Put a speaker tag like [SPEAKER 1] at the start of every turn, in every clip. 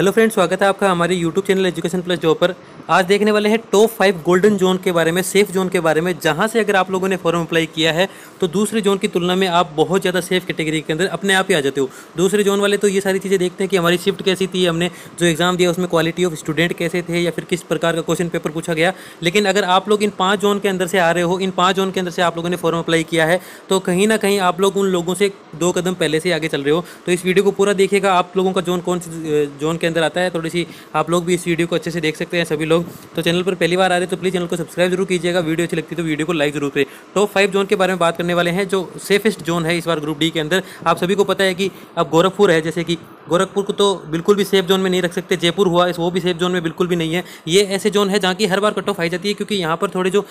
[SPEAKER 1] hello friends स्वागत है आपका हमारे YouTube channel education plus job पर आज देखने वाले हैं टॉप फाइव गोल्डन जोन के बारे में सेफ जोन के बारे में जहां से अगर आप लोगों ने फॉर्म अप्लाई किया है तो दूसरे जोन की तुलना में आप बहुत ज़्यादा सेफ कैटेगरी के अंदर अपने आप ही आ जाते हो दूसरे जोन वाले तो ये सारी चीज़ें देखते हैं कि हमारी शिफ्ट कैसी थी हमने जो एग्ज़ाम दिया उसमें क्वालिटी ऑफ स्टूडेंट कैसे थे या फिर किस प्रकार का क्वेश्चन पेपर पूछा गया लेकिन अगर आप लोग इन पाँच जोन के अंदर से आ रहे हो इन पाँच जोन के अंदर से आप लोगों ने फॉर्म अप्लाई किया है तो कहीं ना कहीं आप लोग उन लोगों से दो कदम पहले से आगे चल रहे हो तो इस वीडियो को पूरा देखिएगा आप लोगों का जोन कौन जोन के अंदर आता है थोड़ी सी आप लोग भी इस वीडियो को अच्छे से देख सकते हैं सभी लोग तो चैनल पर पहली बार आ रहे तो प्लीज़ चैनल को सब्सक्राइब जरूर कीजिएगा वीडियो अच्छी लगती है तो वीडियो को लाइक जरूर करें टॉप फाइव जोन के बारे में बात करने वाले हैं जो सेफेस्ट जोन है इस बार ग्रुप डी के अंदर आप सभी को पता है कि अब गोरखपुर है जैसे कि गोरखपुर को तो बिल्कुल भी सेफ जोन में नहीं रख सकते जयपुर हुआ इस वो भी सेफ जोन में बिल्कुल भी नहीं है ये ऐसे जोन है जहाँ की हर बार कट ऑफ आई जाती है क्योंकि यहाँ पर थोड़े जो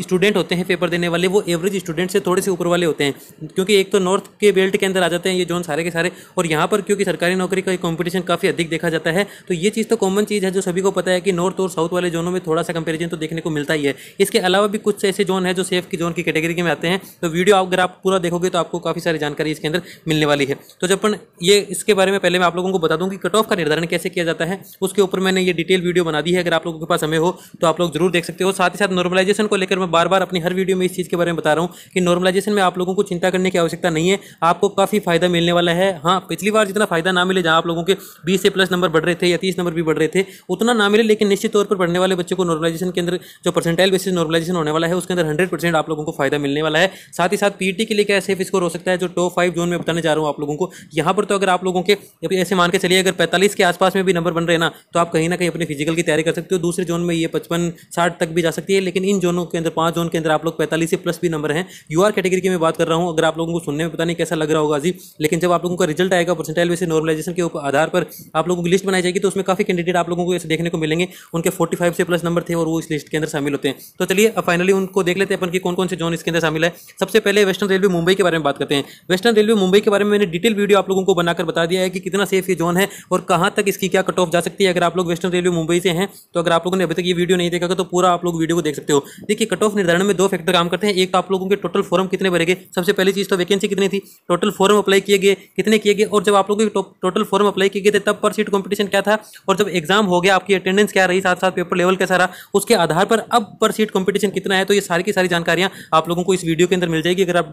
[SPEAKER 1] स्टूडेंट होते हैं पेपर देने वाले वो एवरेज स्टूडेंट से थोड़े से ऊपर वाले होते हैं क्योंकि एक तो नॉर्थ के बेल्ट के अंदर आ जाते हैं ये जोन सारे के सारे और यहाँ पर क्योंकि सरकारी नौकरी का कंपटीशन काफ़ी अधिक देखा जाता है तो ये चीज़ तो कॉमन चीज़ है जो सभी को पता है कि नॉर्थ और साउथ वाले जोनों में थोड़ा सा कंपेरिजन तो देखने को मिलता ही है इसके अलावा भी कुछ ऐसे जोन है जो सेफ की जोन की कैटेगरी में आते हैं तो वीडियो अगर आप पूरा देखोगे तो आपको काफ़ी सारी जानकारी इसके अंदर मिलने वाली है तो जब अपन ये इसके बारे में पहले मैं आप लोगों को बता दूं कि कट ऑफ का निर्धारण कैसे किया जाता है उसके ऊपर मैंने ये डिटेल वीडियो बना दी है अगर आप लोगों के पास समय हो तो आप लोग जरूर देख सकते हो साथ ही साथ नॉर्मलाइजेशन को लेकर मैं बार बार अपनी हर वीडियो में इस चीज़ के बारे में बता रहा हूँ कि नॉर्मलाइजेशन में आप लोगों को चिंता करने की आवश्यकता नहीं है आपको काफ़ी फायदा मिलने वाला है हाँ पिछली बार जितना फायदा ना मिले जहाँ आप लोगों के बीस से प्लस नंबर बढ़ रहे थे या तीस नंबर भी बढ़ रहे थे उतना ना मिले लेकिन निश्चित तौर पर पढ़ने वाले बच्चों को नॉर्मलाइजेशन के अंदर जो परसेंटाइल बेसिस नॉर्मलाइजेशन होने वाला है उसके अंदर हंड्रेड परसेंट आप लोगों को फायदा मिलने वाला है साथ ही साथ पीटी e के लिए क्या सेफ स्कोर हो सकता है जो टॉप फाइव जोन में बताने जा रहा हूँ आप लोगों को यहाँ पर तो अगर आप लोगों के या फिर ऐसे मान के चलिए अगर पैंतालीस के आसपास में भी नंबर बन रहे ना तो आप कहीं ना कहीं अपनी फिजिकल की तैयारी कर सकते हो दूसरे जोन में ये पचपन साठ तक भी जा सकती है लेकिन इन जोनों के अंदर पाँच जोन के अंदर आप लोग पैंतालीस से प्लस भी नंबर हैं यू आर कैटेगरी की मैं बात कर रहा हूँ अगर आप लोगों को सुनने में पता नहीं कैसा लग रहा होगा जी लेकिन जब आप लोगों का रिजल्ट आएगा परसेंटाइल वैसे नॉर्मलाइजेशन के आधार पर आप लोगों की लिस्ट बनाई जाएगी तो उसमें काफ़ी कैंडिडेट आप लोगों को ऐसे देखने को मिलेंगे उनके फोर्टी से प्लस नंबर थे और वो इस लिस्ट के अंदर शामिल होते हैं तो चलिए अब फाइनली उनको देख लेते हैं अपन की कौन कौन से जोन इसके अंदर शामिल है सबसे पहले वेस्टर्न रेलवे मुंबई के बारे में बात करते हैं वेस्टर्न रेलवे मुंबई के बारे में मैंने डिटेल वीडियो आप लोगों को बनाकर बता दिया है कि कितना सेफ ये जोन है और कहाँ तक इसकी क्या कट ऑफ जा सकती है अगर आप लोग वेस्टर्न रेलवे मुंबई से हैं तो अगर आप लोगों ने अभी तक ये वीडियो नहीं देखा तो पूरा आप लोग वीडियो को देख सकते हो देखिए कट ऑफ निर्धारण में दो फैक्टर काम करते हैं एक तो आप लोगों के टोटल फॉर्म कितने भरेगे सबसे पहली चीज़ तो वैकेंसी कितनी थी टोटल फॉर्म अप्लाई किए गए कितने किए गए और जब आप लोगों के टोटल फॉर्म अप्लाई किए गए थे तब पर सीट कॉम्पिटिशन क्या था और जब एग्जाम हो गया आपकी अटेंडेंस क्या रही साथ साथ पेपर लेवल कैसा रहा उसके आधार पर अब पर सीट कॉम्पिटिशन कितना है तो ये सारी की सारी जानकारियाँ आप लोगों को इस वीडियो के अंदर मिल जाएगी अगर आप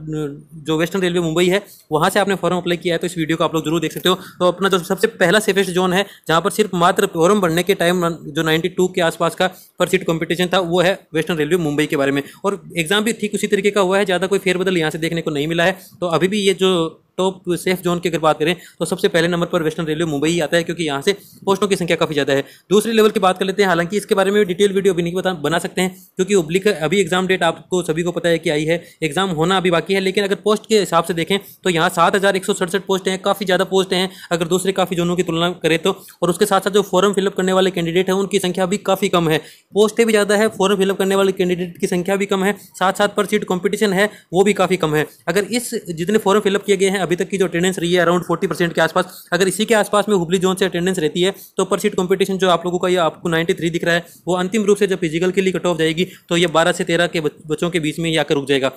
[SPEAKER 1] जो वेस्टर्न रेलवे मुंबई है वहाँ से आपने फॉर्म अप्लाई किया है तो इस वीडियो को आप लोग जरूर देख सकते हो तो अपना जो सबसे पहला सेफेस्ट जोन है जहाँ पर सिर्फ मात्र फॉरम भरने के टाइम जो 92 के आसपास का पर सीट कॉम्पिटिशन था वो है वेस्टर्न रेलवे मुंबई के बारे में और एग्जाम भी ठीक उसी तरीके का हुआ है ज़्यादा कोई फेरबदल यहाँ से देखने को नहीं मिला है तो अभी भी ये जो टॉप सेफ जोन की अगर बात करें तो सबसे पहले नंबर पर वेस्टर्न रेलवे मुंबई ही आता है क्योंकि यहाँ से पोस्टों की संख्या काफ़ी ज़्यादा है दूसरे लेवल की बात कर लेते हैं हालांकि इसके बारे में डिटेल वीडियो अभी नहीं बता बना सकते हैं क्योंकि उब्लिक अभी एग्जाम डेट आपको सभी को पता है कि आई है एग्जाम होना अभी बाकी है लेकिन अगर पोस्ट के हिसाब से देखें तो यहाँ सात हज़ार एक सौ सड़सठ पोस्ट हैं काफ़ी ज़्यादा पोस्ट हैं अगर दूसरे काफ़ी जोनों की तुलना करें तो और उसके साथ साथ जो फॉर्म फिलअप करने वाले कैंडिडेट हैं उनकी संख्या भी काफ़ी कम है पोस्टें भी ज़्यादा है फॉर्म फिलअप करने वाले कैंडिडेट की संख्या भी कम है साथ साथ पर सीट कॉम्पिटिशन है वो भी काफ़ी कम है अगर इस जितने फॉर्म फिलअप किए गए हैं अभी तक की जो अटेंडेंस रही है अराउंड फोर्टी परसेंट के आसपास अगर इसी के आसपास में हुबली जोन से अटेंडेंस रहती है तो पर सीट कॉम्पिटिशन जो आप लोगों का ये आपको नाइन्टी थ्री दिख रहा है वो अंतिम रूप से जब फिजिकल के लिए कट ऑफ जाएगी तो ये बारह से तेरह के बच्चों के बीच में ही आकर रुक जाएगा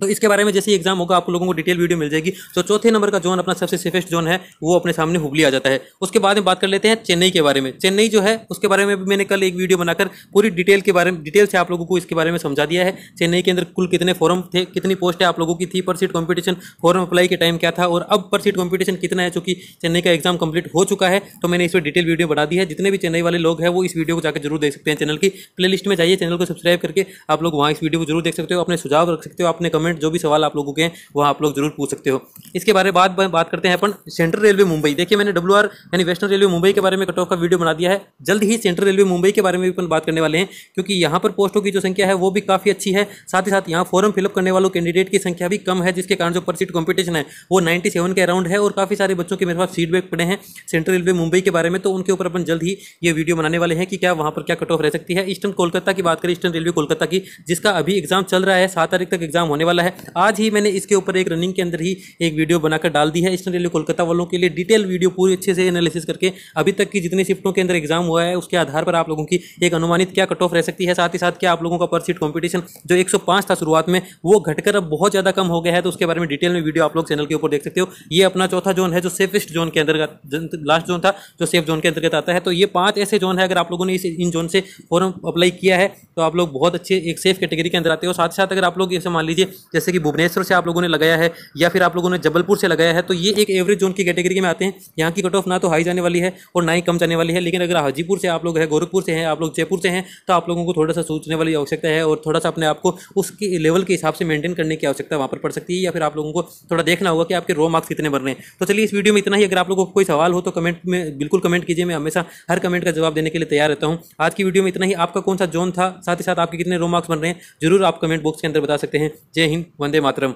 [SPEAKER 1] तो इसके बारे में जैसे एग्जाम होगा आप लोगों को डिटेल वीडियो मिल जाएगी तो चौथे नंबर का जोन अपना सबसे सेफेस्ट जोन है वो अपने सामने हुगली आ जाता है उसके बाद में बात कर लेते हैं चेन्नई के बारे में चेन्नई जो है उसके बारे में भी मैंने कल एक वीडियो बनाकर पूरी डिटेल के बारे में डिटेल से आप लोगों को इसके बारे में समझा दिया है चेन्नई के अंदर कुल कितने फॉरम थे कितनी पोस्ट है आप लोगों की थी पर सीट कॉम्पिटिशन फॉरम अप्लाई के टाइम क्या था और अब पर सीट कॉम्पिटिशन कितना है चूंकि चेन्नई का एग्जाम कंप्लीट हो चुका है तो मैंने इस पर डिटेल वीडियो बना दी है जितने भी चेन्नई वाले लोग हैं वो इस वीडियो को जाकर जरूर देख सकते हैं चैनल की प्लेलिस्ट में जाइए चैनल को सब्सक्राइब करके आप लोग वहाँ इस वीडियो को जरूर देख सकते हो अपने सुझाव रख सकते हो अपने कमेंट कमेंट जो भी सवाल आप लोगों के हैं वो आप लोग जरूर पूछ सकते हो इसके बारे में बात बात करते हैं अपन सेंट्रल रेलवे मुंबई देखिए मैंने डब्ल्यू यानी वेस्टर्न रेलवे मुंबई के बारे में कट ऑफ का वीडियो बना दिया है जल्द ही सेंट्रल रेलवे मुंबई के बारे में भी अपन बात करने वाले हैं क्योंकि यहाँ पर पोस्टों की जो संख्या है वो भी काफ़ी अच्छी है साथ ही साथ यहाँ फॉर्म फिलअप करने वालों कैंडिडेट की संख्या भी कम है जिसके कारण जो परसिट कॉम्पिटिशन है वो नाइन्टी के अराउंड है और काफ़ी सारे बच्चों के मेरे पास फीडबैक पड़े हैं सेंट्रल रेलवे मुंबई के बारे में तो उनके ऊपर अपन जल्द ही ये वीडियो बनाने वाले हैं कि क्या वहाँ पर क्या कट ऑफ रह सकती है ईस्टर्न कोलकाता की बात करें ईस्टर्न रेलवे कोलकाता की जिसका अभी एग्जाम चल रहा है सात तारीख तक एग्जाम होने वाला वाला है आज ही मैंने इसके ऊपर एक रनिंग के अंदर ही एक वीडियो बनाकर डाल दी है इसने रेलवे कोलकाता वालों के लिए डिटेल वीडियो पूरी अच्छे से एनालिसिस करके अभी तक की जितनी शिफ्टों के अंदर एग्जाम हुआ है उसके आधार पर आप लोगों की एक अनुमानित क्या कट ऑफ रह सकती है साथ ही साथ क्या आप लोगों का पर सीट कॉम्पिटिशन जो एक था शुरुआत में वो घटकर अब बहुत ज़्यादा कम हो गया है तो उसके बारे में डिटेल में वीडियो आप लोग चैनल के ऊपर देख सकते हो ये अपना चौथा जोन है जो सेफेस्ट जोन के अंदर लास्ट जोन था जो सेफ जोन के अंतर्गत आता है तो ये पांच ऐसे जोन है अगर आप लोगों ने इस इन जोन से फॉर्म अप्लाई किया है तो आप लोग बहुत अच्छे एक सेफ कैटेगरी के अंदर आते हो साथ साथ अगर आप लोग ऐसे मान लीजिए जैसे कि भुवनेश्वर से आप लोगों ने लगाया है या फिर आप लोगों ने जबलपुर से लगाया है तो ये एक एवरेज जोन की कैटेगरी में आते हैं यहाँ की कट ऑफ ना तो हाई जाने वाली है और ना ही कम जाने वाली है लेकिन अगर हाजीपुर से आप लोग है गोरखपुर से हैं आप लोग जयपुर से हैं तो आप लोगों को थोड़ा सा सोचने वाली आवश्यकता है और थोड़ा सा अपने आपको उसके लेवल के हिसाब से मेंटेन करने की आवश्यकता वहाँ पर पड़ सकती है या फिर आप लोगों को थोड़ा देखना होगा कि आपके रो मार्क्स कितने बन रहे हैं तो चलिए इस वीडियो में इतना ही अगर आप लोगों को कोई सवाल हो तो कमेंट में बिल्कुल कमेंट कीजिए मैं हमेशा हर कमेंट का जवाब देने के लिए तैयार रहता हूँ आज की वीडियो में इतना ही आपका कौन सा जोन था साथ ही साथ आपके कितने रो मार्क्स बन रहे हैं जरूर आप कमेंट बॉक्स के अंदर बता सकते हैं जय हिंद वंदे मातरम